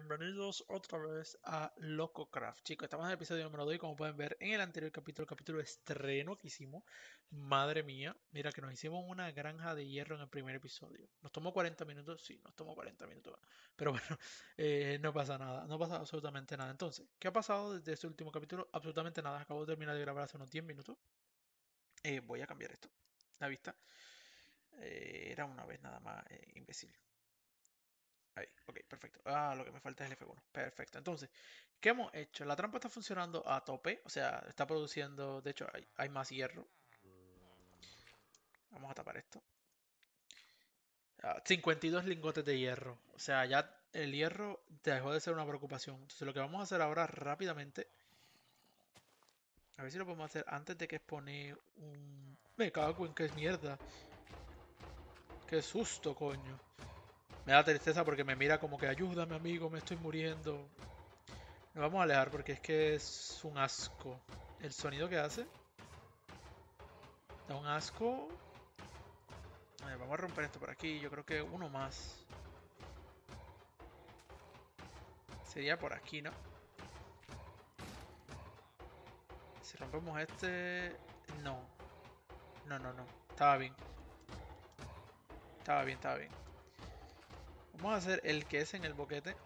bienvenidos otra vez a LocoCraft. Chicos, estamos en el episodio número 2 y como pueden ver en el anterior capítulo, el capítulo estreno que hicimos, madre mía, mira que nos hicimos una granja de hierro en el primer episodio. ¿Nos tomó 40 minutos? Sí, nos tomó 40 minutos. Pero bueno, eh, no pasa nada, no pasa absolutamente nada. Entonces, ¿qué ha pasado desde este último capítulo? Absolutamente nada. Acabo de terminar de grabar hace unos 10 minutos. Eh, voy a cambiar esto, la vista. Eh, era una vez nada más, imbécil. Ahí, ok, perfecto. Ah, lo que me falta es el F1. Perfecto. Entonces, ¿qué hemos hecho? La trampa está funcionando a tope. O sea, está produciendo. De hecho, hay, más hierro. Vamos a tapar esto. 52 ah, lingotes de hierro. O sea, ya el hierro dejó de ser una preocupación. Entonces, lo que vamos a hacer ahora rápidamente. A ver si lo podemos hacer antes de que expone un. Me cago en que mierda. Qué susto, coño. Me da tristeza porque me mira como que ayúdame amigo, me estoy muriendo. Nos vamos a alejar porque es que es un asco. El sonido que hace. Da un asco. A vamos a romper esto por aquí. Yo creo que uno más. Sería por aquí, ¿no? Si rompemos este... No. No, no, no. Estaba bien. Estaba bien, estaba bien. Vamos a hacer el que es en el boquete.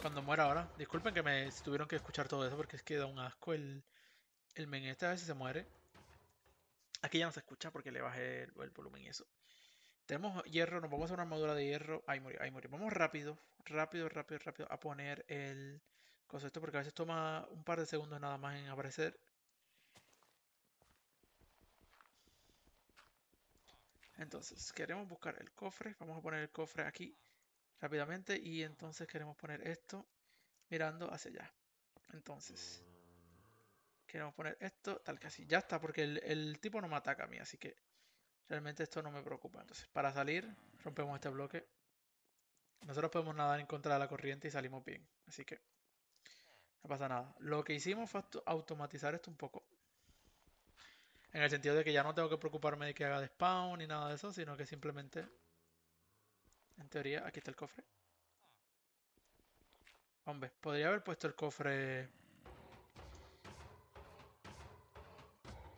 Cuando muera ahora. Disculpen que me tuvieron que escuchar todo eso porque es que da un asco el, el men este a veces se muere. Aquí ya no se escucha porque le bajé el, volumen y eso. Tenemos hierro, nos vamos a una armadura de hierro. Ahí murió, ahí murió. Vamos rápido, rápido, rápido, rápido a poner el esto porque a veces toma un par de segundos nada más en aparecer. Entonces, queremos buscar el cofre. Vamos a poner el cofre aquí rápidamente y entonces queremos poner esto mirando hacia allá. Entonces, queremos poner esto tal que así. Ya está, porque el, el tipo no me ataca a mí, así que realmente esto no me preocupa. Entonces, para salir, rompemos este bloque. Nosotros podemos nadar en contra de la corriente y salimos bien, así que no pasa nada. Lo que hicimos fue automatizar esto un poco. En el sentido de que ya no tengo que preocuparme de que haga de spawn ni nada de eso, sino que simplemente en teoría, aquí está el cofre. Hombre, podría haber puesto el cofre...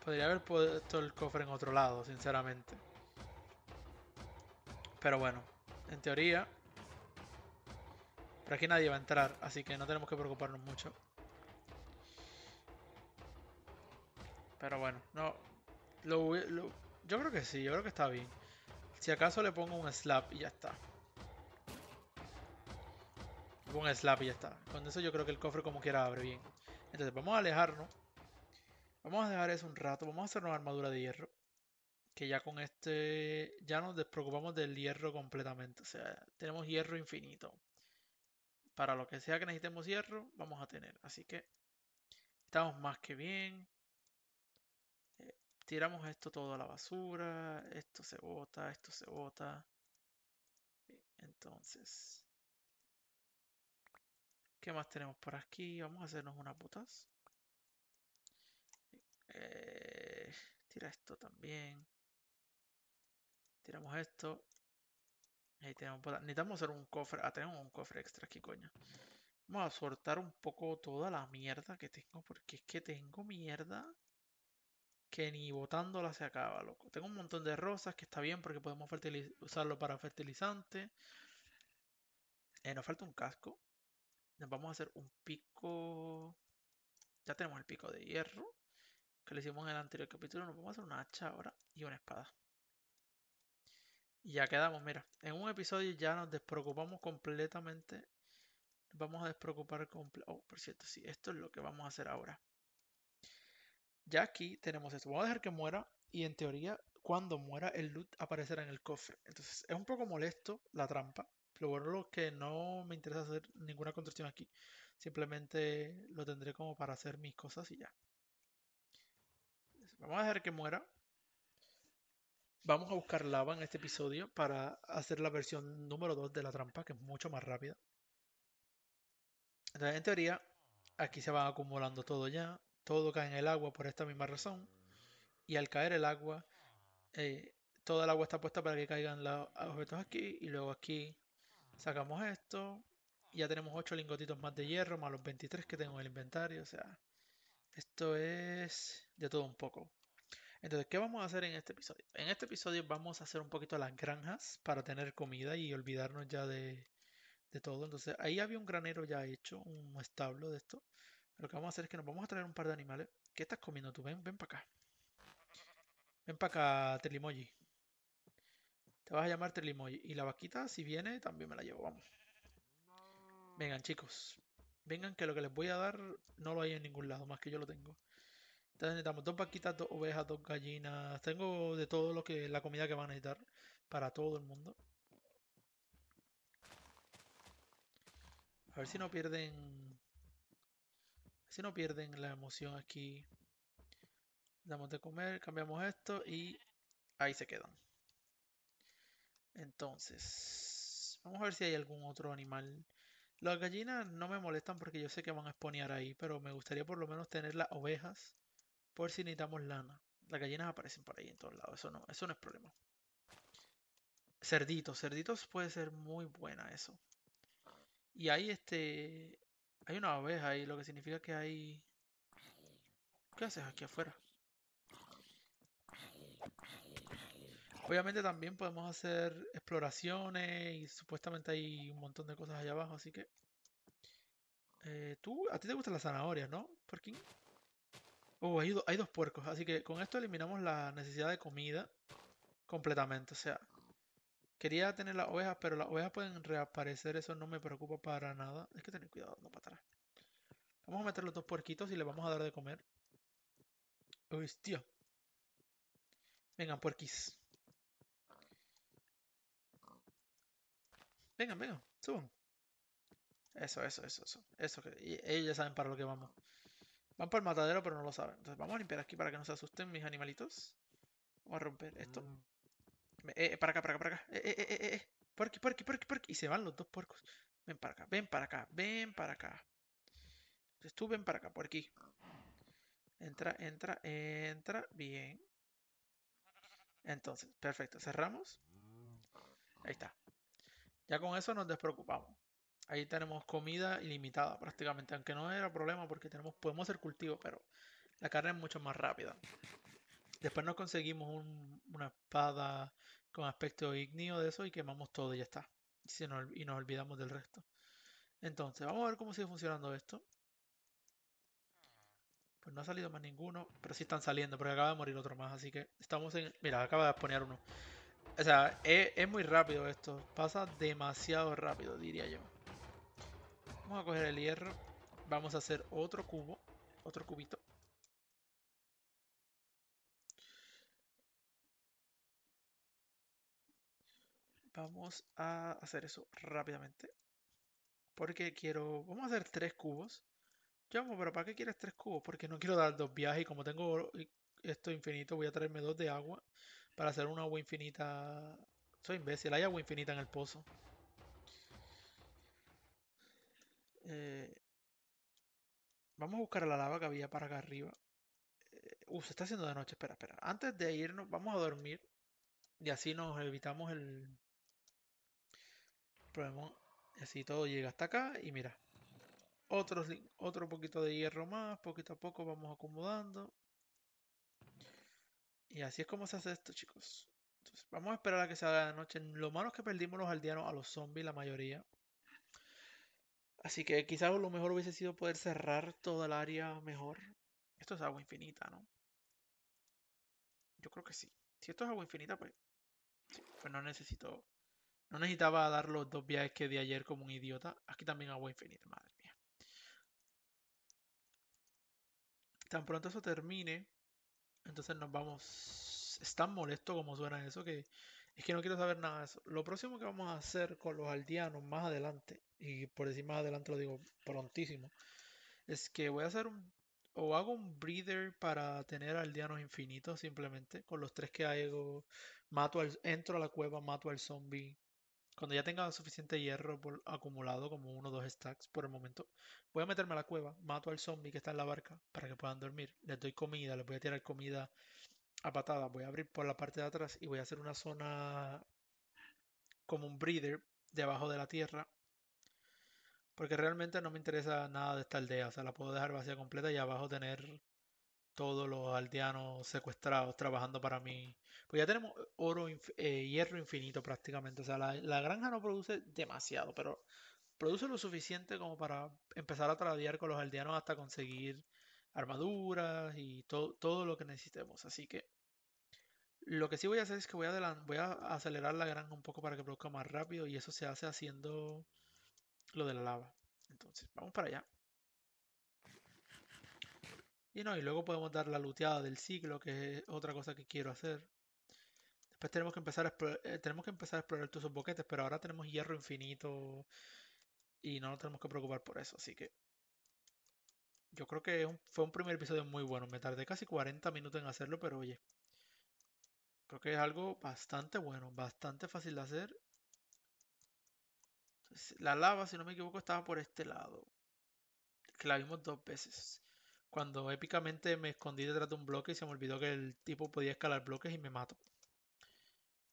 Podría haber puesto el cofre en otro lado, sinceramente. Pero bueno, en teoría... Pero aquí nadie va a entrar, así que no tenemos que preocuparnos mucho. Pero bueno, no... yo creo que sí, yo creo que está bien. Si acaso le pongo un slap y ya está con slap y ya está. Con eso yo creo que el cofre como quiera abre bien. Entonces vamos a alejarnos. Vamos a dejar eso un rato. Vamos a hacer una armadura de hierro. Que ya con este... Ya nos despreocupamos del hierro completamente. O sea, tenemos hierro infinito. Para lo que sea que necesitemos hierro, vamos a tener. Así que estamos más que bien. Eh, tiramos esto todo a la basura. Esto se bota, esto se bota. entonces... ¿Qué más tenemos por aquí? Vamos a hacernos unas botas. Eh, tira esto también. Tiramos esto. Ahí tenemos Necesitamos hacer un cofre. Ah, tenemos un cofre extra aquí, coño. Vamos a soltar un poco toda la mierda que tengo. Porque es que tengo mierda que ni botándola se acaba, loco. Tengo un montón de rosas que está bien porque podemos usarlo para fertilizante. Eh, nos falta un casco. Nos vamos a hacer un pico. Ya tenemos el pico de hierro. Que le hicimos en el anterior capítulo. Nos vamos a hacer una hacha ahora y una espada. Y ya quedamos, mira. En un episodio ya nos despreocupamos completamente. vamos a despreocupar completamente. Oh, por cierto, sí, esto es lo que vamos a hacer ahora. Ya aquí tenemos esto. Vamos a dejar que muera. Y en teoría, cuando muera, el loot aparecerá en el cofre. Entonces, es un poco molesto la trampa. Lo bueno, lo que no me interesa hacer ninguna construcción aquí. Simplemente lo tendré como para hacer mis cosas y ya. Vamos a dejar que muera. Vamos a buscar lava en este episodio para hacer la versión número 2 de la trampa, que es mucho más rápida. Entonces, en teoría, aquí se va acumulando todo ya. Todo cae en el agua por esta misma razón. Y al caer el agua, eh, toda el agua está puesta para que caigan los objetos aquí y luego aquí Sacamos esto. Y ya tenemos 8 lingotitos más de hierro, más los 23 que tengo en el inventario. O sea, esto es de todo un poco. Entonces, ¿qué vamos a hacer en este episodio? En este episodio vamos a hacer un poquito las granjas para tener comida y olvidarnos ya de, todo. Entonces, ahí había un granero ya hecho, un establo de esto. Lo que vamos a hacer es que nos vamos a traer un par de animales. ¿Qué estás comiendo tú? Ven, ven para acá. Ven para acá, Telimoji. Te vas a llamar Trelimoy. Y la vaquita, si viene, también me la llevo, vamos. Vengan, chicos. Vengan, que lo que les voy a dar no lo hay en ningún lado, más que yo lo tengo. Entonces necesitamos dos vaquitas, dos ovejas, dos gallinas. Tengo de todo lo que la comida que van a necesitar para todo el mundo. A ver si no pierden... si no pierden la emoción aquí. Damos de comer, cambiamos esto y ahí se quedan. Entonces, vamos a ver si hay algún otro animal. Las gallinas no me molestan porque yo sé que van a exponer ahí, pero me gustaría por lo menos tener las ovejas por si necesitamos lana. Las gallinas aparecen por ahí en todos lados, eso no, eso no es problema. Cerditos, cerditos puede ser muy buena eso. Y ahí este. Hay una oveja ahí, lo que significa que hay. ¿Qué haces aquí afuera? Obviamente también podemos hacer exploraciones y supuestamente hay un montón de cosas allá abajo, así que... Eh, tú, a ti te gustan las zanahorias, ¿no? Porquín. Oh, hay, dos puercos, así que con esto eliminamos la necesidad de comida completamente. O sea, quería tener las ovejas, pero las ovejas pueden reaparecer, eso no me preocupa para nada. Es que tener cuidado, no para Vamos a meter los dos puerquitos y le vamos a dar de comer. tío. Vengan, puerquis. Vengan, vengan, suban. Eso, eso, eso, eso. Eso que ellos ya saben para lo que vamos. Van por el matadero, pero no lo saben. Entonces vamos a limpiar aquí para que no se asusten mis animalitos. Vamos a romper esto. Mm. Eh, eh, para acá, para acá, para acá. Eh, eh, eh, eh, Por aquí, por aquí, por aquí, por aquí. Y se van los dos puercos. Ven para acá, ven para acá, ven para acá. Entonces tú ven para acá, por aquí. Entra, entra, entra. Bien. Entonces, perfecto. Cerramos. Ahí está. Ya con eso nos despreocupamos. Ahí tenemos comida ilimitada prácticamente, aunque no era problema porque tenemos, podemos hacer cultivo, pero la carne es mucho más rápida. Después nos conseguimos una espada con aspecto ignio de eso y quemamos todo y ya está. Y, nos, y nos olvidamos del resto. Entonces, vamos a ver cómo sigue funcionando esto. Pues no ha salido más ninguno, pero sí están saliendo, porque acaba de morir otro más, así que estamos en... Mira, acaba de poner uno. O sea, es, muy rápido esto. Pasa demasiado rápido, diría yo. Vamos a coger el hierro. Vamos a hacer otro cubo. Otro cubito. Vamos a hacer eso rápidamente. Porque quiero... Vamos a hacer tres cubos. Yo, pues, pero ¿para qué quieres tres cubos? Porque no quiero dar dos viajes y como tengo esto infinito voy a traerme dos de agua para hacer una agua infinita. Soy imbécil, hay agua infinita en el pozo. Eh, vamos a buscar la lava que había para acá arriba. Eh, uh, se está haciendo de noche, espera, espera. Antes de irnos, vamos a dormir. Y así nos evitamos el Y así todo llega hasta acá. Y mira, otro poquito de hierro más. Poquito a poco vamos acomodando. Y así es como se hace esto, chicos. Entonces, vamos a esperar a que se haga la noche. Lo malo es que perdimos los aldeanos a los zombies, la mayoría. Así que quizás lo mejor hubiese sido poder cerrar toda el área mejor. Esto es agua infinita, ¿no? Yo creo que sí. Si esto es agua infinita, pues, pues no necesito... No necesitaba dar los dos viajes que di ayer como un idiota. Aquí también agua infinita, madre mía. Tan pronto eso termine, entonces nos vamos. Es tan molesto como suena eso que es que no quiero saber nada de eso. Lo próximo que vamos a hacer con los aldeanos más adelante, y por decir más adelante lo digo prontísimo, es que voy a hacer un. O hago un breeder para tener aldeanos infinitos simplemente. Con los tres que hago, mato al, entro a la cueva, mato al zombie cuando ya tenga suficiente hierro acumulado, como uno o dos stacks por el momento, voy a meterme a la cueva, mato al zombie que está en la barca para que puedan dormir. Les doy comida, les voy a tirar comida a patadas. Voy a abrir por la parte de atrás y voy a hacer una zona como un breeder debajo de la tierra. Porque realmente no me interesa nada de esta aldea. O sea, la puedo dejar vacía completa y abajo tener todos los aldeanos secuestrados trabajando para mí. Pues ya tenemos oro, eh, hierro infinito prácticamente. O sea, la, granja no produce demasiado, pero produce lo suficiente como para empezar a tradear con los aldeanos hasta conseguir armaduras y todo lo que necesitemos. Así que lo que sí voy a hacer es que voy a, voy a acelerar la granja un poco para que produzca más rápido y eso se hace haciendo lo de la lava. Entonces, vamos para allá. Y no, y luego podemos dar la luteada del ciclo, que es otra cosa que quiero hacer. Después tenemos que empezar a, explorar, eh, tenemos que empezar a explorar todos esos boquetes, pero ahora tenemos hierro infinito y no nos tenemos que preocupar por eso. Así que yo creo que fue un primer episodio muy bueno. Me tardé casi 40 minutos en hacerlo, pero oye, creo que es algo bastante bueno, bastante fácil de hacer. la lava, si no me equivoco, estaba por este lado. Que la vimos dos veces cuando épicamente me escondí detrás de un bloque y se me olvidó que el tipo podía escalar bloques y me mato.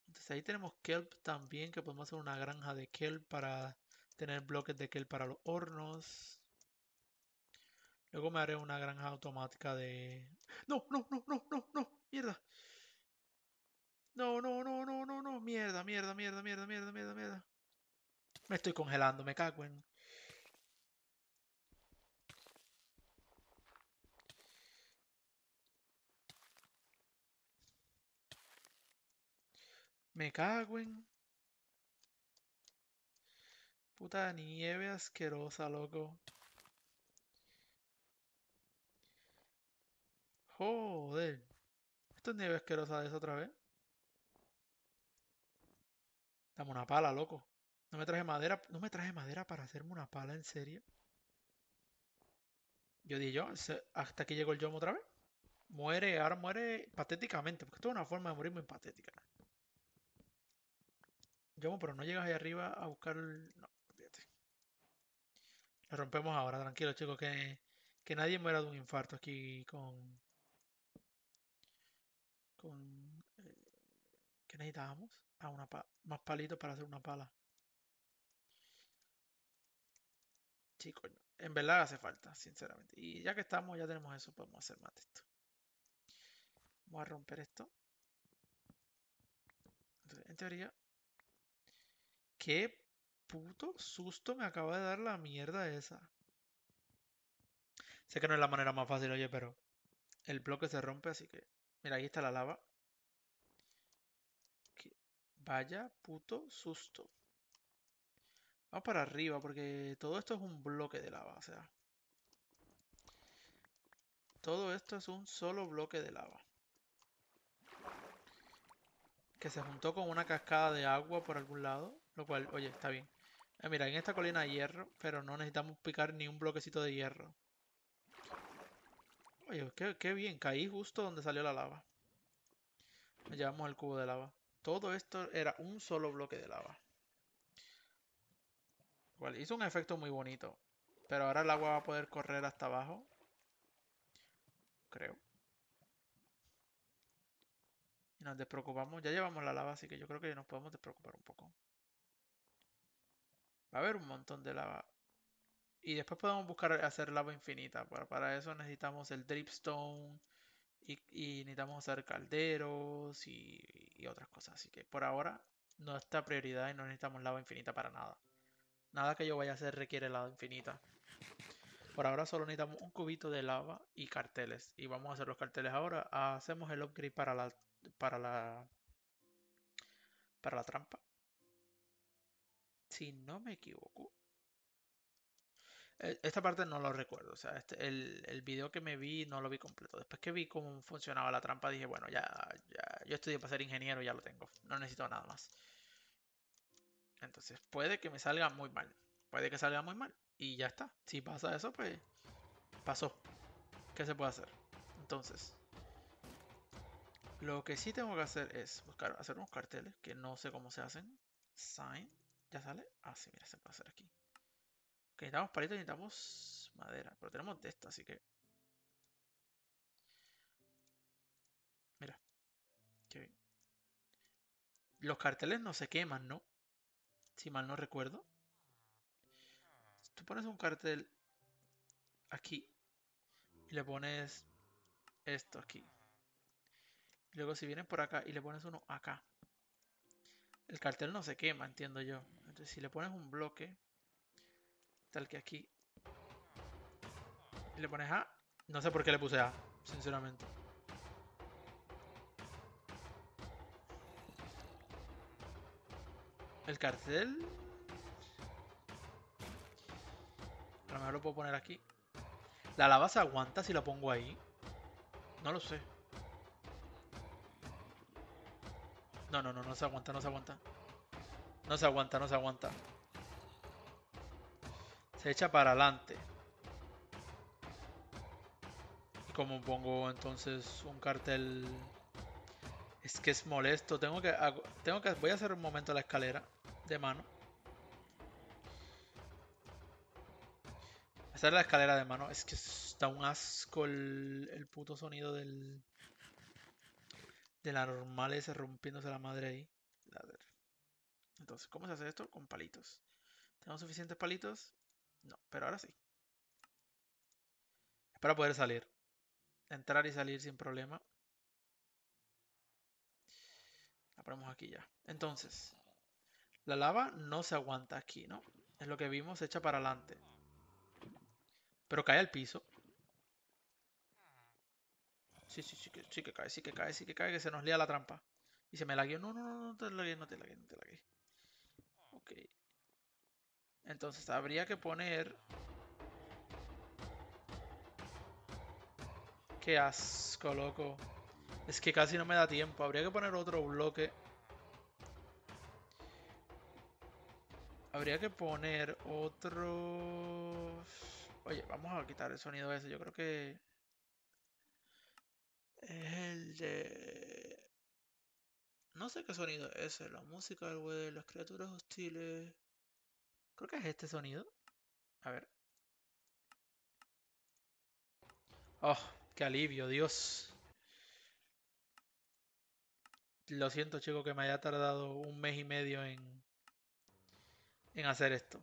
Entonces ahí tenemos kelp también, que podemos hacer una granja de kelp para tener bloques de kelp para los hornos. Luego me haré una granja automática de... No, no, no, no, no, no, mierda. No, no, no, no, no, no, mierda, mierda, mierda, mierda, mierda, mierda, Me estoy congelando, me cago en... Me cago en... Puta nieve asquerosa, loco. Joder. ¿Esto es nieve asquerosa de esa otra vez? Dame una pala, loco. No me traje madera. No me traje madera para hacerme una pala, en serio. Yo di yo, hasta aquí llegó el Yomo otra vez. Muere, ahora muere patéticamente, porque esto es una forma de morir muy patética pero no llegas ahí arriba a buscar No, fíjate Lo rompemos ahora, tranquilo, chicos, que, nadie muera de un infarto aquí con... con eh, ¿Qué necesitábamos? Ah, una más palitos para hacer una pala. Chicos, en verdad hace falta, sinceramente. Y ya que estamos, ya tenemos eso, podemos hacer más de esto. Vamos a romper esto. en teoría, Qué puto susto me acaba de dar la mierda esa. Sé que no es la manera más fácil, oye, pero el bloque se rompe, así que... Mira, ahí está la lava. vaya puto susto. Vamos para arriba, porque todo esto es un bloque de lava, o sea. Todo esto es un solo bloque de lava. Que se juntó con una cascada de agua por algún lado. Lo cual, oye, está bien. Ah, mira, en esta colina hay hierro, pero no necesitamos picar ni un bloquecito de hierro. Oye, qué, bien, caí justo donde salió la lava. llevamos el cubo de lava. Todo esto era un solo bloque de lava. Igual, hizo un efecto muy bonito. Pero ahora el agua va a poder correr hasta abajo. Creo. Y nos despreocupamos. Ya llevamos la lava, así que yo creo que nos podemos despreocupar un poco. Va a haber un montón de lava. Y después podemos buscar hacer lava infinita. Para, para eso necesitamos el dripstone. Y, necesitamos hacer calderos y, y otras cosas. Así que por ahora no está prioridad y no necesitamos lava infinita para nada. Nada que yo vaya a hacer requiere lava infinita. Por ahora solo necesitamos un cubito de lava y carteles. Y vamos a hacer los carteles ahora. Hacemos el upgrade para la, para la, para la trampa si no me equivoco. E-, esta parte no lo recuerdo, o sea, este, el, video que me vi no lo vi completo. Después que vi cómo funcionaba la trampa, dije, bueno, ya, ya, yo estudié para ser ingeniero, ya lo tengo, no necesito nada más. Entonces, puede que me salga muy mal, puede que salga muy mal, y ya está. Si pasa eso, pues pasó. ¿Qué se puede hacer? Entonces, lo que sí tengo que hacer es buscar, hacer unos carteles que no sé cómo se hacen. Sign. ¿Ya sale? Ah, sí, mira, se puede hacer aquí. necesitamos palitos, necesitamos madera. Pero tenemos de esto, así que... Mira. Qué bien. Los carteles no se queman, ¿no? Si mal no recuerdo. tú pones un cartel aquí. Y le pones esto aquí. luego si vienes por acá y le pones uno acá. El cartel no se quema, entiendo yo. Entonces si le pones un bloque, tal que aquí, y le pones A, no sé por qué le puse A, sinceramente. El cartel... A lo mejor lo puedo poner aquí. ¿La lava se aguanta si la pongo ahí? No lo sé. No, no, no, no se aguanta, no se aguanta. No se aguanta, no se aguanta. Se echa para adelante. ¿Y pongo entonces un cartel? Es que es molesto. Tengo que, tengo que... Voy a hacer un momento la escalera de mano. Hacer la escalera de mano. Es que está un asco el, el puto sonido del... De la normal ese rompiéndose la madre ahí. A ver. Entonces, ¿cómo se hace esto? Con palitos. ¿Tenemos suficientes palitos? No, pero ahora sí. Para poder salir. Entrar y salir sin problema. La ponemos aquí ya. Entonces, la lava no se aguanta aquí, ¿no? Es lo que vimos, se echa para adelante. Pero cae al piso. Sí, sí, sí, que, sí que cae, sí que cae, sí que cae, que se nos lía la trampa. Y se me lagueó. No, no, no, no te lagué, no te lagué, no te lagué. Entonces habría que poner... Qué asco, loco. Es que casi no me da tiempo. Habría que poner otro bloque. Habría que poner otro... Oye, vamos a quitar el sonido ese. Yo creo que... el de... No sé qué sonido es ese, eh, la música del las criaturas hostiles. Creo que es este sonido. A ver. Oh, qué alivio, Dios. Lo siento, chico, que me haya tardado un mes y medio en, en hacer esto.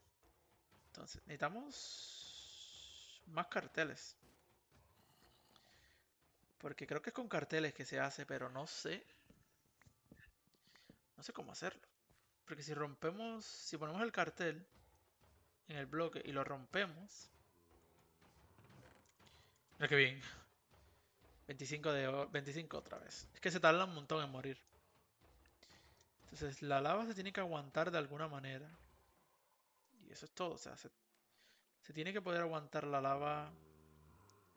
Entonces, necesitamos más carteles. Porque creo que es con carteles que se hace, pero no sé. No sé cómo hacerlo. Porque si rompemos, si ponemos el cartel en el bloque y lo rompemos. Mira que bien. 25 de 25 otra vez. Es que se tarda un montón en morir. Entonces la lava se tiene que aguantar de alguna manera. Y eso es todo. O sea, se, se tiene que poder aguantar la lava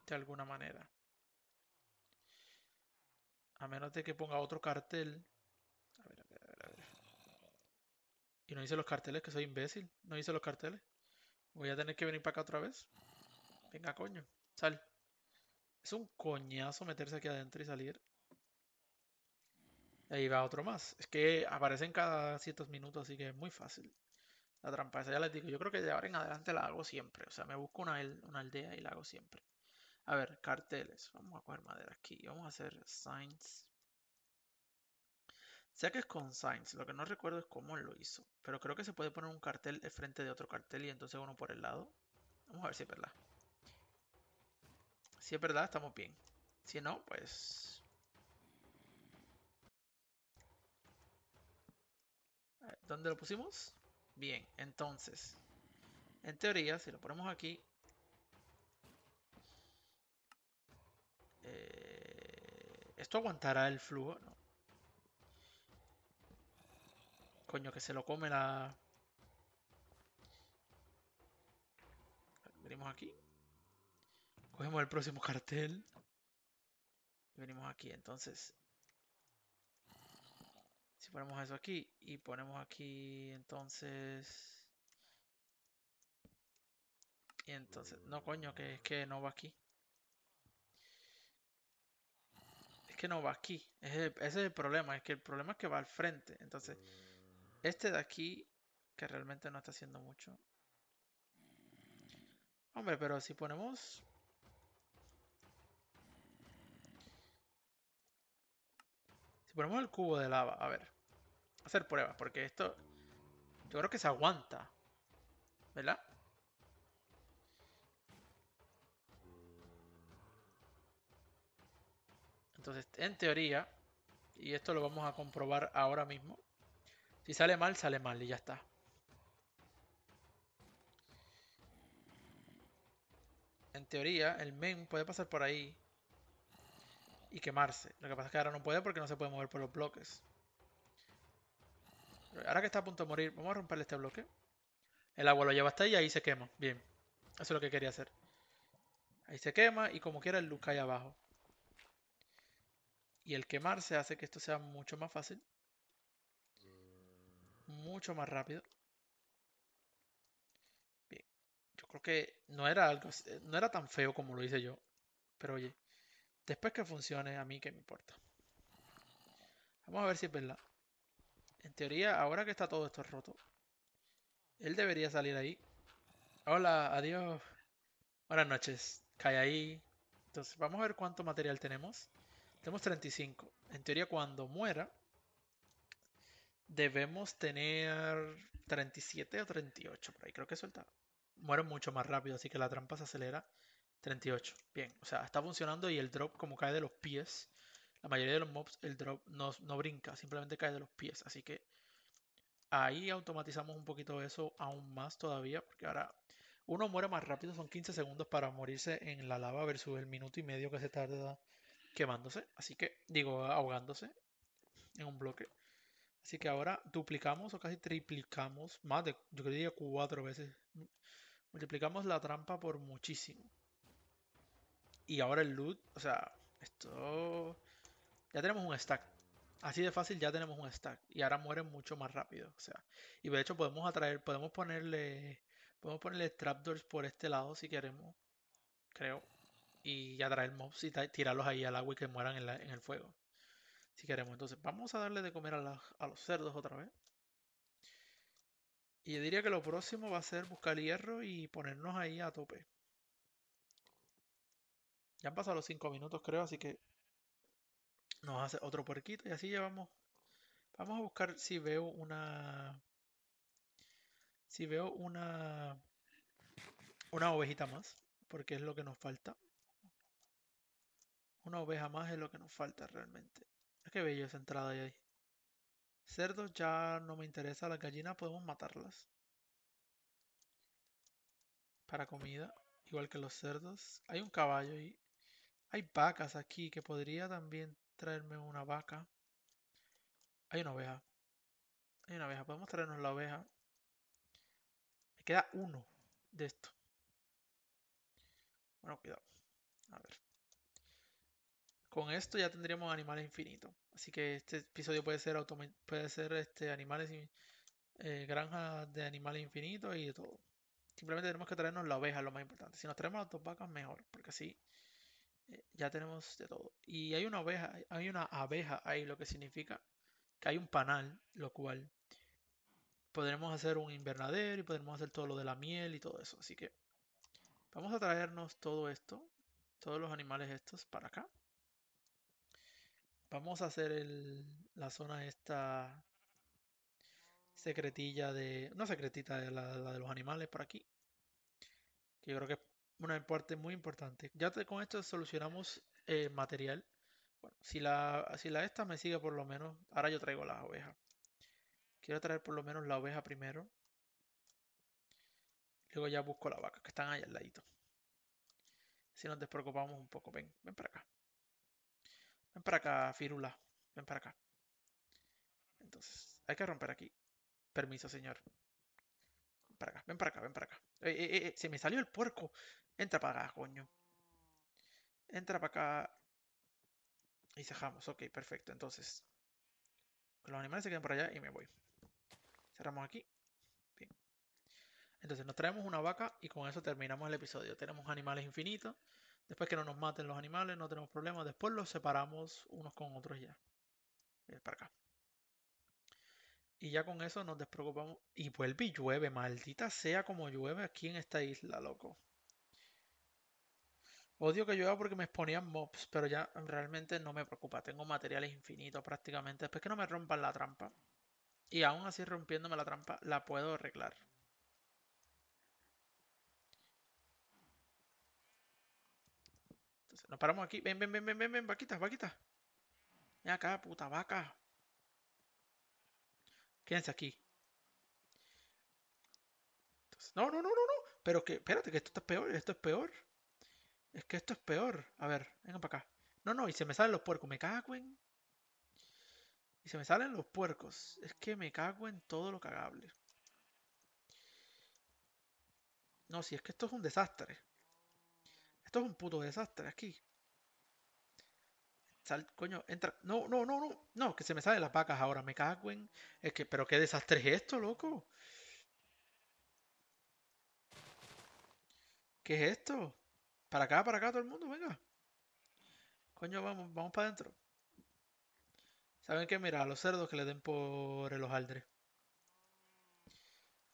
de alguna manera. A menos de que ponga otro cartel Y no hice los carteles, que soy imbécil. No hice los carteles. Voy a tener que venir para acá otra vez. Venga, coño. Sal. Es un coñazo meterse aquí adentro y salir. ahí va otro más. Es que aparecen cada ciertos minutos, así que es muy fácil. La trampa esa ya les digo. Yo creo que de ahora en adelante la hago siempre. O sea, me busco una, una aldea y la hago siempre. A ver, carteles. Vamos a coger madera aquí. Vamos a hacer signs. Sé que es con Sainz, lo que no recuerdo es cómo lo hizo, pero creo que se puede poner un cartel enfrente frente de otro cartel y entonces uno por el lado. Vamos a ver si es verdad. Si es verdad, estamos bien. Si no, pues... ¿Dónde lo pusimos? Bien, entonces... En teoría, si lo ponemos aquí... Eh, ¿Esto aguantará el flujo? No. Coño, que se lo come la... Venimos aquí. Cogemos el próximo cartel. Y venimos aquí, entonces. Si ponemos eso aquí y ponemos aquí, entonces... Y entonces, no coño, que es que no va aquí. Es que no va aquí. Ese, es el problema. Es que el problema es que va al frente. Entonces, este de aquí, que realmente no está haciendo mucho. Hombre, pero si ponemos... Si ponemos el cubo de lava, a ver. Hacer pruebas, porque esto... Yo creo que se aguanta. ¿Verdad? Entonces, en teoría, y esto lo vamos a comprobar ahora mismo, si sale mal, sale mal y ya está. En teoría, el men puede pasar por ahí y quemarse. Lo que pasa es que ahora no puede porque no se puede mover por los bloques. Ahora que está a punto de morir, vamos a romperle este bloque. El agua lo lleva hasta ahí y ahí se quema. Bien. Eso es lo que quería hacer. Ahí se quema y como quiera el luz cae abajo. Y el quemarse hace que esto sea mucho más fácil mucho más rápido. yo creo que no era algo, eh, no era tan feo como lo hice yo. Pero oye, después que funcione, a mí que me importa. Vamos a ver si es verdad. En teoría, ahora que está todo esto roto, él debería salir ahí. Hola, adiós. Buenas noches. Cae ahí. Entonces, vamos a ver cuánto material tenemos. Tenemos 35. En teoría, cuando muera, debemos tener 37 o 38, por ahí creo que suelta. Muere mucho más rápido, así que la trampa se acelera. 38, bien, o sea, está funcionando y el drop como cae de los pies, la mayoría de los mobs el drop no, no brinca, simplemente cae de los pies, así que ahí automatizamos un poquito eso aún más todavía, porque ahora uno muere más rápido, son 15 segundos para morirse en la lava versus el minuto y medio que se tarda quemándose, así que digo ahogándose en un bloque. Así que ahora duplicamos o casi triplicamos, más de, yo diría cuatro veces, multiplicamos la trampa por muchísimo. Y ahora el loot, o sea, esto... Ya tenemos un stack. Así de fácil ya tenemos un stack. Y ahora mueren mucho más rápido. O sea, y de hecho podemos atraer, podemos ponerle... Podemos ponerle trapdoors por este lado si queremos. Creo. Y atraer mobs y tirarlos ahí al agua y que mueran en el fuego si queremos. Entonces, vamos a darle de comer a, los cerdos otra vez. Y yo diría que lo próximo va a ser buscar hierro y ponernos ahí a tope. Ya han pasado los 5 minutos, creo, así que nos hace otro puerquito y así llevamos. Vamos a buscar si veo una. Si veo una. Una ovejita más, porque es lo que nos falta. Una oveja más es lo que nos falta realmente qué bello esa entrada ahí. Cerdos ya no me interesa. Las gallinas podemos matarlas. Para comida. Igual que los cerdos. Hay un caballo y Hay vacas aquí que podría también traerme una vaca. Hay una oveja. Hay una oveja. Podemos traernos la oveja. Me queda uno de esto. Bueno, cuidado. A ver. Con esto ya tendríamos animales infinitos. Así que este episodio puede ser puede ser este animales eh, granjas de animales infinitos y de todo. Simplemente tenemos que traernos la oveja, lo más importante. Si nos traemos las dos vacas, mejor, porque así eh, ya tenemos de todo. Y hay una oveja, hay una abeja ahí, lo que significa que hay un panal, lo cual podremos hacer un invernadero y podremos hacer todo lo de la miel y todo eso. Así que vamos a traernos todo esto, todos los animales estos para acá vamos a hacer la zona esta secretilla de... No secretita, de la, de los animales por aquí. Que yo creo que es una parte muy importante. Ya con esto solucionamos el material. Bueno, si la, esta me sigue por lo menos... Ahora yo traigo las ovejas. Quiero traer por lo menos la oveja primero. Luego ya busco la vaca, que están allá al ladito. Si nos despreocupamos un poco. Ven, ven para acá. Ven para acá, Firula. Ven para acá. Entonces, hay que romper aquí. Permiso, señor. Ven para acá, ven para acá, ven para acá. Eh, eh, eh, eh se me salió el puerco. Entra para acá, coño. Entra para acá. Y cejamos. Ok, perfecto. Entonces, los animales se quedan por allá y me voy. Cerramos aquí. Bien. Entonces nos traemos una vaca y con eso terminamos el episodio. Tenemos animales infinitos. Después que no nos maten los animales, no tenemos problemas. Después los separamos unos con otros ya. Eh, para acá. Y ya con eso nos despreocupamos. Y vuelve y llueve, maldita sea como llueve aquí en esta isla, loco. Odio que llueva porque me exponían mobs, pero ya realmente no me preocupa. Tengo materiales infinitos prácticamente. Después que no me rompan la trampa. Y aún así rompiéndome la trampa, la puedo arreglar. Nos paramos aquí. Ven, ven, ven, ven, ven, ven, vaquitas, vaquitas. Ven acá, puta vaca. Quédense aquí. no, no, no, no, no. Pero que, espérate, que esto está peor, esto es peor. Es que esto es peor. A ver, vengan para acá. No, no, y se me salen los puercos. Me cago en... Y se me salen los puercos. Es que me cago en todo lo cagable. No, si es que esto es un desastre. Esto es un puto desastre aquí. coño, entra. No, no, no, no. No, que se me salen las vacas ahora. Me cago Es que, pero qué desastre es esto, loco. ¿Qué es esto? Para acá, para acá, todo el mundo, venga. Coño, vamos, vamos para adentro. ¿Saben qué? Mira, a los cerdos que le den por los aldres.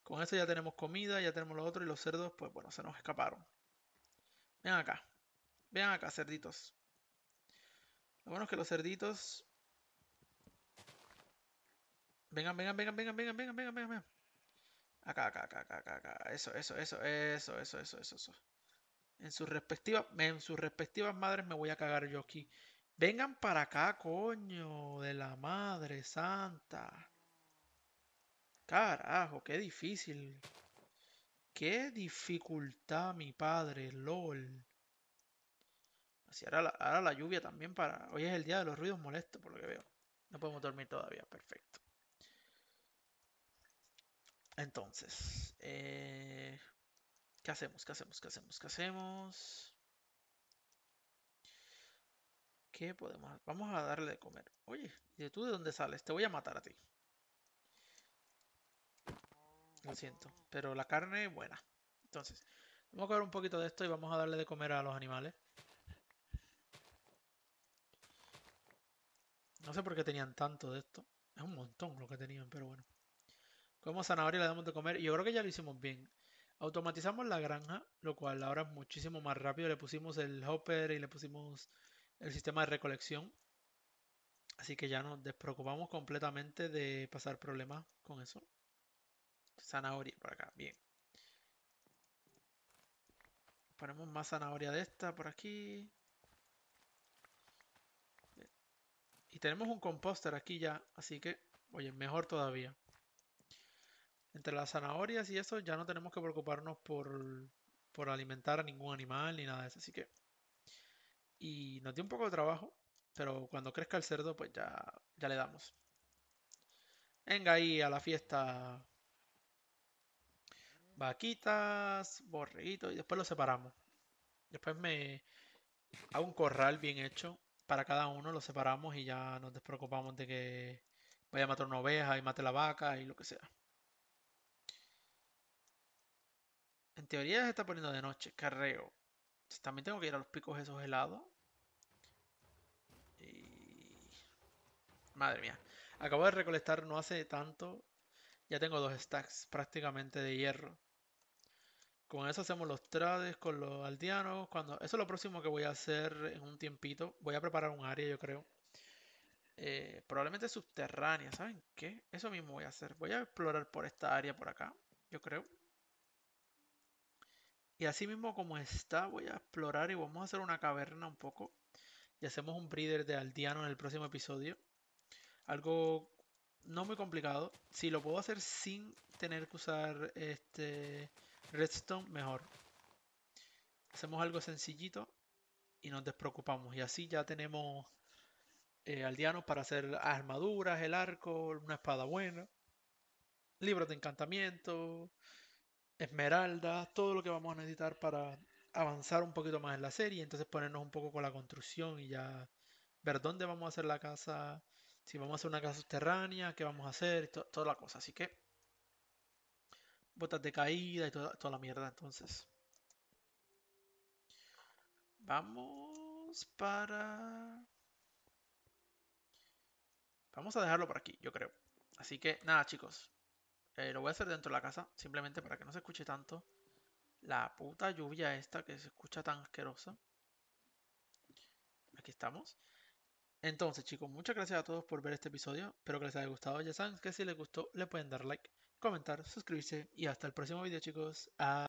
Con eso ya tenemos comida, ya tenemos lo otro y los cerdos, pues bueno, se nos escaparon. Vengan acá. vengan acá, cerditos. Lo bueno es que los cerditos... Vengan, vengan, vengan, vengan, vengan, vengan, vengan, vengan. Acá, acá, acá, acá, acá, acá. Eso, eso, eso, eso, eso, eso, eso, eso. En sus respectivas, en sus respectivas madres me voy a cagar yo aquí. Vengan para acá, coño, de la madre santa. Carajo, qué difícil qué dificultad, mi padre, LOL. Así, ahora la, lluvia también para... Hoy es el día de los ruidos molestos, por lo que veo. No podemos dormir todavía, perfecto. Entonces, eh, ¿qué hacemos? ¿Qué hacemos? ¿Qué hacemos? ¿Qué hacemos? ¿Qué podemos hacer? Vamos a darle de comer. Oye, ¿y tú de dónde sales? Te voy a matar a ti. Lo siento. Pero la carne, es buena. Entonces, vamos a coger un poquito de esto y vamos a darle de comer a los animales. No sé por qué tenían tanto de esto. Es un montón lo que tenían, pero bueno. Cogemos zanahoria y le damos de comer. Y yo creo que ya lo hicimos bien. Automatizamos la granja, lo cual ahora es muchísimo más rápido. Le pusimos el hopper y le pusimos el sistema de recolección. Así que ya nos despreocupamos completamente de pasar problemas con eso zanahoria por acá, bien. Ponemos más zanahoria de esta por aquí. Y tenemos un composter aquí ya, así que, oye, mejor todavía. Entre las zanahorias y eso ya no tenemos que preocuparnos por, por alimentar a ningún animal ni nada de eso, así que... Y nos dio un poco de trabajo, pero cuando crezca el cerdo pues ya, ya le damos. Venga ahí a la fiesta vaquitas, borreguitos y después los separamos. Después me hago un corral bien hecho para cada uno, lo separamos y ya nos despreocupamos de que vaya a matar una oveja y mate la vaca y lo que sea. En teoría se está poniendo de noche, carreo. También tengo que ir a los picos esos helados. Y... Madre mía. Acabo de recolectar no hace tanto. Ya tengo dos stacks prácticamente de hierro. Con eso hacemos los trades con los aldeanos. Cuando, eso es lo próximo que voy a hacer en un tiempito. Voy a preparar un área, yo creo. Eh, probablemente subterránea, ¿saben qué? Eso mismo voy a hacer. Voy a explorar por esta área por acá, yo creo. Y así mismo como está, voy a explorar y vamos a hacer una caverna un poco. Y hacemos un breeder de aldeanos en el próximo episodio. Algo no muy complicado. Si lo puedo hacer sin tener que usar este redstone mejor. Hacemos algo sencillito y nos despreocupamos. Y así ya tenemos eh, aldeanos para hacer armaduras, el arco, una espada buena, libros de encantamiento, esmeraldas, todo lo que vamos a necesitar para avanzar un poquito más en la serie. Entonces ponernos un poco con la construcción y ya ver dónde vamos a hacer la casa, si vamos a hacer una casa subterránea, qué vamos a hacer, toda la cosa. Así que botas de caída y toda, la mierda. Entonces, vamos para... Vamos a dejarlo por aquí, yo creo. Así que nada, chicos. Eh, lo voy a hacer dentro de la casa, simplemente para que no se escuche tanto la puta lluvia esta que se escucha tan asquerosa. Aquí estamos. Entonces, chicos, muchas gracias a todos por ver este episodio. Espero que les haya gustado. Ya saben que si les gustó, le pueden dar like comentar, suscribirse y hasta el próximo video chicos. Ah.